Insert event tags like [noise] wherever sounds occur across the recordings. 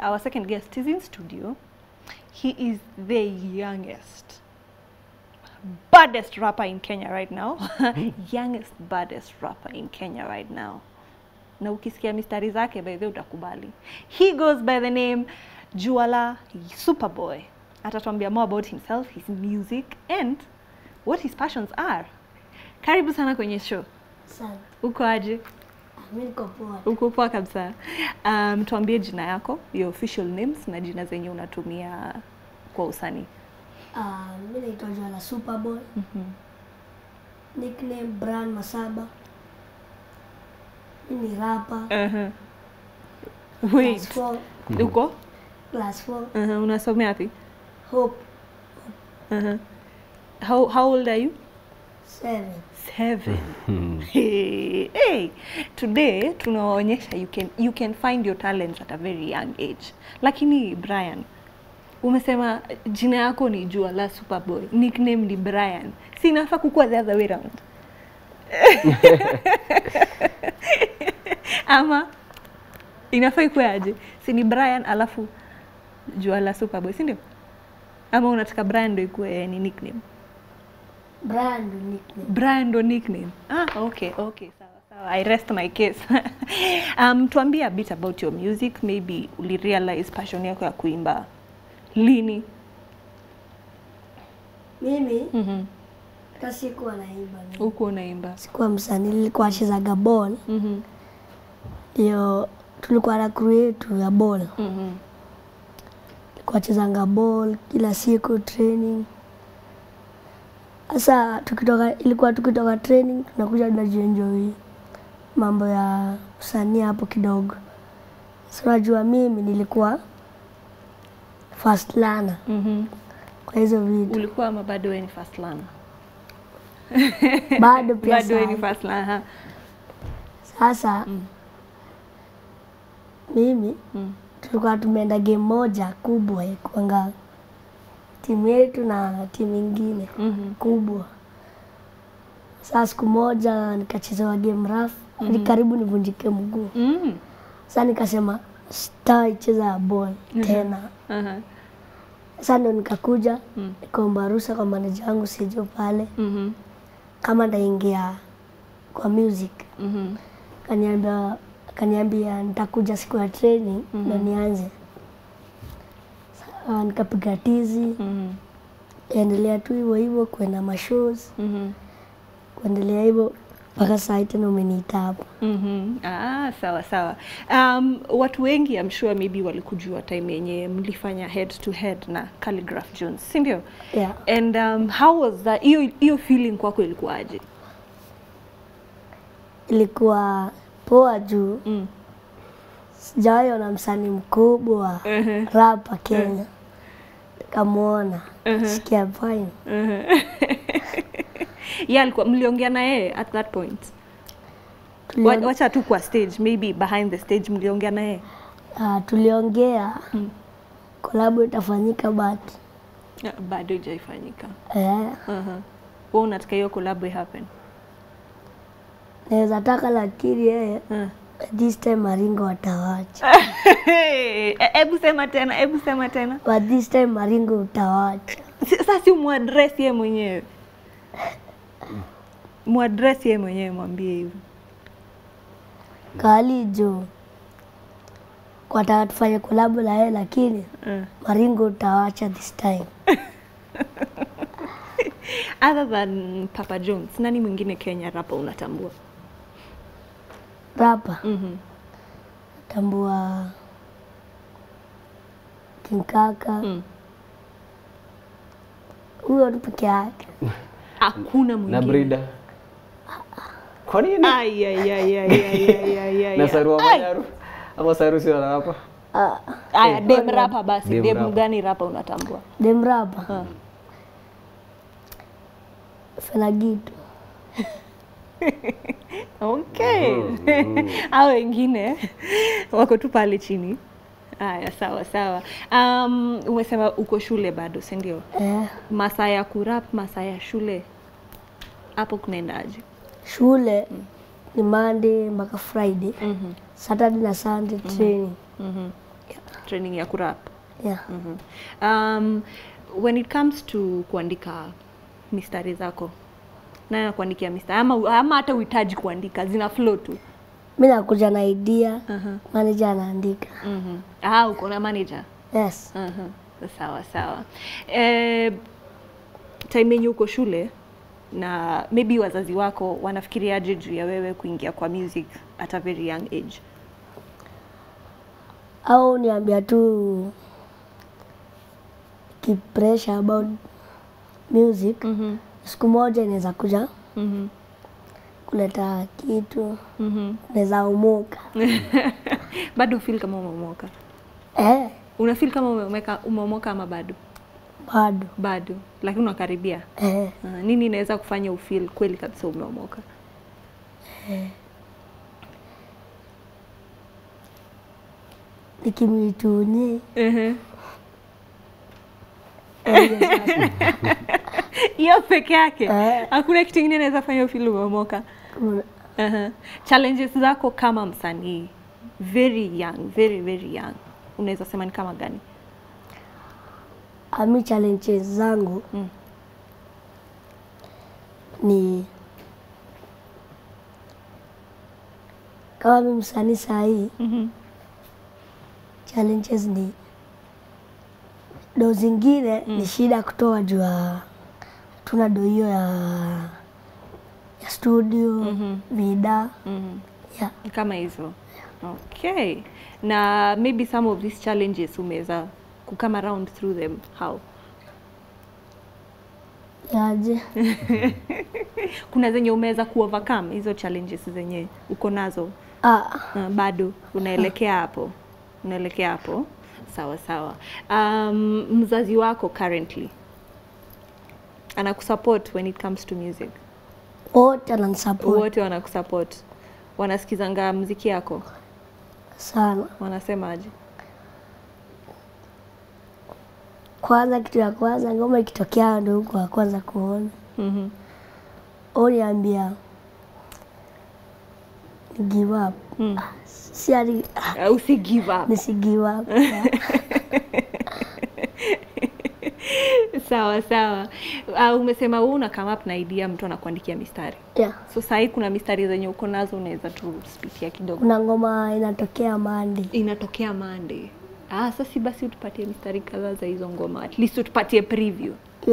our second guest is in studio. He is the youngest, baddest rapper in Kenya right now. Hmm. [laughs] youngest, baddest rapper in Kenya right now. Na ukisikia mistari zake by the utakubali. He goes by the name Juala Superboy. Atatuambia more about himself, his music and what his passions are. Karibu sana kwenye show. Sana. Uko aje? Mimi niko poa. Uko poa kabisa. Um, tuambie jina yako, your official names na jina zenye unatumia kwa usanii. Uh, mimi naitwa Joanna Superboy. Mm -hmm. Nickname Brand Masaba. Mimi ni rapper. Uh -huh. Wait. Mm-hmm. Uko? Class 4. Uh -huh. Unasomea wapi? Hope. Uh -huh. How, how old are you? Seven. Seven. Hmm. [laughs] hey, Today tunawaonyesha you can, you can find your talents at a very young age. Lakini Brian, umesema jina yako ni Jua la Superboy, nickname ni Brian. Si inafaa kukuwa the other way round? [laughs] Ama inafaa ikuwe aje? Si ni Brian alafu Jua la Superboy, si ndio? Ama unataka Brian ndio ikuwe eh, ni nickname? Brand nickname. Brand or nickname. Ah, okay, okay. Sawa, sawa. I rest my case. [laughs] um, tuambie a bit about your music. Maybe ulirealize passion yako ya kuimba lini? Mimi? Mm -hmm. Hata sikuwa naimba. Hukuwa unaimba? Sikuwa msanii, nilikuwa nachezaga ball. Mm -hmm. Ndio tulikuwa na crew yetu ya ball. Mm -hmm. Tulikuwa chezanga ball kila siku training. Mm sasa tukitoka ilikuwa tukitoka training tunakuja tunajienjoy mambo ya usanii hapo kidogo. Sinajua mimi nilikuwa first learner Mhm. mm kwa hizo vitu. Ulikuwa ama bado ni first learner? bado [laughs] pia bado ni first learner. Sasa mm. mimi mm. tulikuwa tumeenda game moja kubwa kuanga timu yetu na timu ingine mm -hmm. kubwa. Sasa siku moja nikachezewa game rough mm -hmm. karibu nivunjike mguu mm -hmm. Sasa nikasema stai cheza ya boy mm -hmm. tena uh -huh. Sasa nikakuja mm. nikaomba ruhusa kwa manager wangu sijo pale mm -hmm. kama ndaingia kwa music mm -hmm. kaniambia kaniambia nitakuja siku ya training mm -hmm. na nianze uh, ah, nikapiga tizi mm -hmm. endelea tu hivyo hivyo kwenda mashows mm -hmm. kuendelea hivyo mpaka saa hii tena umeniita hapa. mm -hmm. Ah, sawa sawa. Um, watu wengi I'm sure maybe walikujua time yenye mlifanya head to head na Khaligraph Jones, si ndio? Yeah. And um, how was that? Hiyo hiyo feeling kwako ilikuwaje? Ilikuwa poa juu mm. sijawahi ona msanii mkubwa uh -huh. rapa Kenya uh -huh kamwona uh-huh. sikia fine uh [laughs] yeah, alikuwa mliongea na yeye at that point wacha tu kwa stage maybe behind the stage mliongea na yeye uh, tuliongea hmm. itafanyika but ah, bado ijaifanyika yeah. uh -huh. Wewe unataka hiyo collab happen? Naweza taka lakini yeye uh This time Maringo utawacha. Hebu e-, sema tena, hebu sema tena. But this time Maringo utawacha. Sasa si muaddress yeye mwenyewe. Hmm. Muaddress yeye mwenyewe mwambie hivyo. jo. Kwa taka tufanye kolabo na yeye lakini mm. Maringo utawacha this time. [laughs] Other than Papa Jones, nani mwingine Kenya rapa unatambua? rapa mm -hmm. tambua kinkaka mm. huyo tu peke yake [laughs] hakuna mwingine na Brida kwa nini? Ay, ay, ay, ay, ay, ay, ay, na Saru wa Manyaru ama Saru sio rapa? Ah, aya eh. dem rapa basi. Dem, dem gani rapa unatambua? Dem rapa. Ah. Ha. Fela Gitu. [laughs] Okay. mm, mm. au wengine wako tu pale chini. Haya, sawa sawa. Um, umesema uko shule bado, si ndio? Yeah. Masaa ya kurap, masaa ya shule hapo kunaendaje? Shule mm. ni Monday mpaka Friday. mm -hmm. Saturday na Sunday mm -hmm. mm -hmm. yeah. Training ya kurap. Yeah. mm -hmm. Um, when it comes to kuandika mistari zako nayo kuandikia mista ama, ama hata uhitaji kuandika, zina flow tu? Mi nakuja na idea uh -huh. manager anaandika. mm -hmm. Ah, uko na manager? Yes. uh -huh. Sawa sawa. E, time yenye uko shule na maybe wazazi wako wanafikiriaje juu ya wewe kuingia kwa music at a very young age? Au niambia tu kipresha about music mm -hmm siku moja inaweza kuja mm -hmm. kuleta kitu mm -hmm. naweza umoka [laughs] bado ufil kama umeomoka eh? unafil kama umeomoka, ama bado bado bado, lakini unakaribia eh. Ah, nini inaweza kufanya ufil kweli kabisa umeomoka eh. nikimwitunye uh [laughs] -huh hiyo peke yake eh. hakuna eh. kitu kingine naweza fanya ufilu umeomoka. Uh mm. -huh. Challenges zako kama msanii very young, very very young, unaweza sema ni kama gani? Ami challenges zangu mm. ni kama mi msanii saa hii mm -hmm. challenges ni do zingine mm. ni shida kutoa jua tuna do hiyo ya, ya studio mm -hmm. vida mm -hmm. yeah. kama hizo yeah. okay na maybe some of these challenges umeweza come around through them how yaje? [laughs] kuna zenye umeweza overcome hizo challenges zenye uko nazo ah. Uh, bado unaelekea hapo unaelekea hapo sawa sawa um, mzazi wako currently anakusupport when it comes to music? Wote ananisupport. Wote wanakusupport. Wanasikizanga mziki yako sana? Wanasemaje? Kwanza, kitu ya kwanza ngoma ikitokea ndio huko wa kwanza kuona. Mhm. Uniambia give up. Mm. Si, uh, usi give up. Nisi give up. [laughs] sawa sawa. Uh, umesema wewe una come up na idea mtu anakuandikia mistari yeah. So sahii kuna mistari zenye uko nazo unaweza tu spitia kidogo. Kuna ngoma inatokea Monday, inatokea Monday. Ah, sasa basi utupatie mistari kadhaa za hizo ngoma, at least utupatie preview [laughs]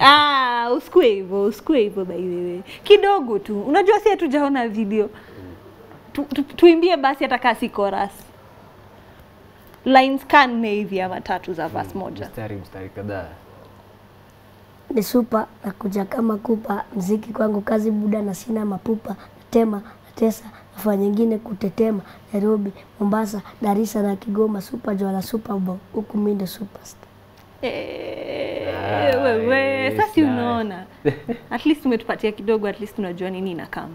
ah, usikue hivyo, usikue hivyo by the way. Kidogo tu. Unajua si hatujaona video. Tu, tu, tuimbie basi hata kama si chorus. Lines kanne hivi ama tatu za verse hmm, moja. Mstari mstari kadhaa ni supa na kuja kama kupa, mziki kwangu kazi buda na sina mapupa, natema natesa nafa nyingine kutetema, Nairobi, Mombasa, Darisa na Kigoma, supa jwala supa bo, huku mimi ndo superstar. Eh, wewe ah, sasa unaona, at least umetupatia kidogo, at least unajua nini na kama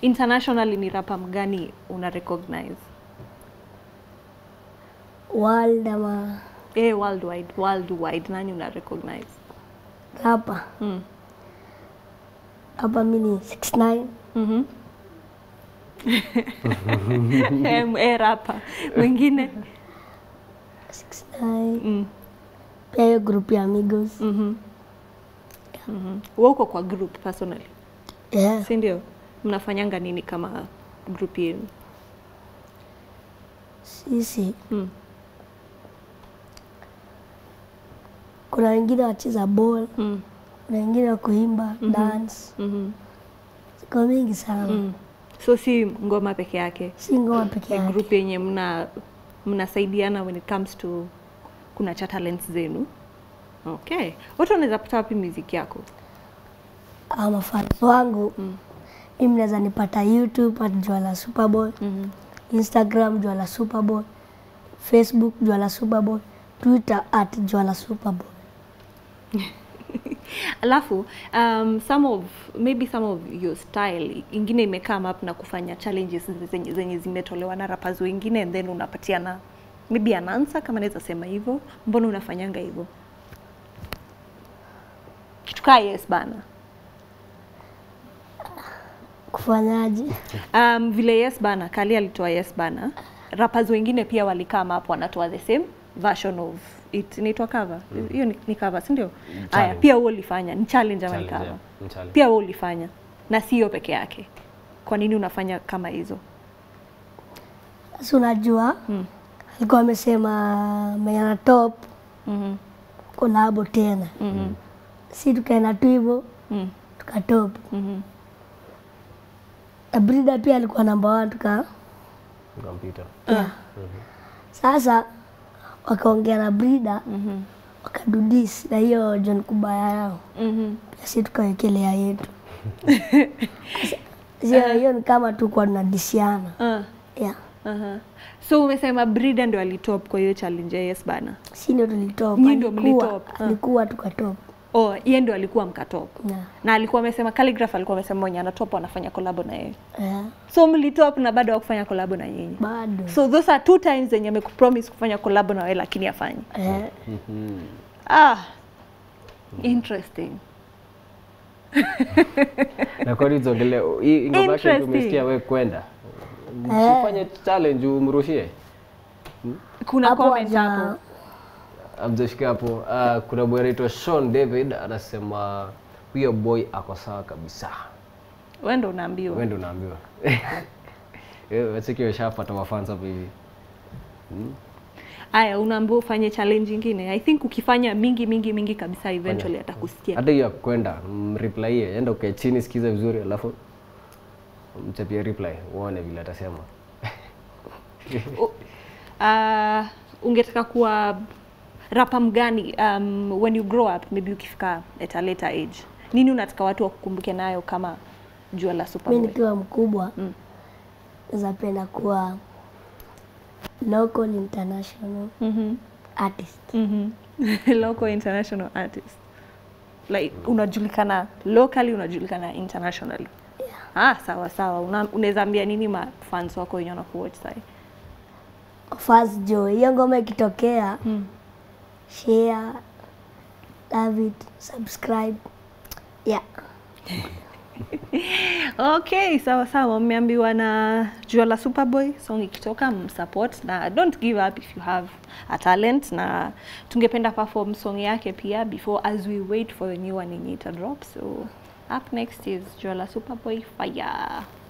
internationally ni rapa mgani una recognize world ama eh, worldwide, worldwide nani una recognize? hapa hmm. hapa mm. mi ni 69 mm mm-hmm. [laughs] eh, eh, rapa mwingine mm. pia hiyo group ya Amigos mm Mm Wewe uko kwa group personally? Yeah. Si ndio? Mnafanyanga nini kama group yenu? Sisi mm. kuna wengine wacheza ball mm. kuna wengine wa kuimba mm -hmm. dance mm -hmm. mingi sana mm. so si ngoma peke yake si ngoma peke yake group yenye mna mnasaidiana when it comes to kuna cha talents zenu okay watu wanaweza pata wapi muziki yako ah, mafans wangu mm. mimi naweza nipata YouTube at Jwala Superboy mm -hmm. Instagram Jwala Superboy Facebook Jwala Superboy Twitter at Jwala Superboy [laughs] alafu um, some of maybe some of your style ingine ime come up na kufanya challenges zenye, zenye zimetolewa na rapaz wengine and then unapatiana maybe an answer kama naweza sema hivyo. Mbona unafanyanga hivyo? Kitu kaa yes bana kufanyaje? Um, vile yes bana, Kali alitoa yes bana, rapaz wengine pia walikama hapo wanatoa the same version of it inaitwa cover mm. hiyo mm. ni, ni cover si ndio? Haya, pia wewe ulifanya ni challenge ama cover? Yeah. Pia wewe ulifanya na si peke yake. Kwa nini unafanya kama hizo? Si unajua mm. alikuwa amesema mayana Top mm -hmm. kolabo tena mm -hmm. si tukaenda tu hivyo mm. tukatop mm -hmm. Mm-hmm. Brida pia alikuwa namba 1 tuka kompyuta yeah. mm -hmm. Sasa wakaongea na Brida mm -hmm. wakadudis na hiyo John Kubaya yao mm -hmm. si tukawekelea yetu [laughs] eh. hiyo ni kama tu kwa tunadisiana uh. Ah. yeah. Uh -huh. So umesema Brida ndo alitop kwa hiyo challenge Yes Bana. Si ndio tulitop. Ndio Alikuwa ah. tukatop oh, yeye ndio alikuwa mkatop yeah. na alikuwa amesema calligraph alikuwa amesema mwenye anatop anafanya collab na yeye yeah. so mlitop na bado hakufanya collab na yeye bado so those are two times zenye amekupromise kufanya collab na wewe lakini afanye yeah. mm -hmm. ah interesting na kwa hizo hii ngoma yake tumesikia wewe kwenda eh. ufanye challenge umrushie hmm? kuna comment hapo amjafika hapo. Uh, kuna boy anaitwa Sean David anasema huyo boy ako sawa kabisa. Wewe ndo unaambiwa. Wewe ndo unaambiwa. [laughs] Eh, Wacheki washapata wafans hapo hivi. Hmm? Aya, unaambiwa ufanye challenge nyingine. I think ukifanya mingi mingi mingi kabisa eventually atakusikia. Hata hiyo kwenda mm, reply yeye, enda ukae chini sikiza vizuri alafu mchapie reply uone vile atasema. uh, [laughs] ungetaka kuwa rapa mgani um, when you grow up maybe ukifika at a later age nini unataka watu wakukumbuke nayo kama jua la Superboy? Mimi nikiwa mkubwa mm. penda kuwa local international mm -hmm. artist mm -hmm. [laughs] local international artist like unajulikana locally, unajulikana internationally yeah. Ah, sawa sawa, unaweza ambia nini fans wako wenye wanakuwatch sai Fast hiyo ngoma ikitokea mm share, love it, subscribe. Yeah. [laughs] okay, sawa sawa, mmeambiwa na jua la Superboy song ikitoka msupport na don't give up if you have a talent, na tungependa perform song yake pia before as we wait for the new one yenye ita drop. So up next is jua la Superboy fire.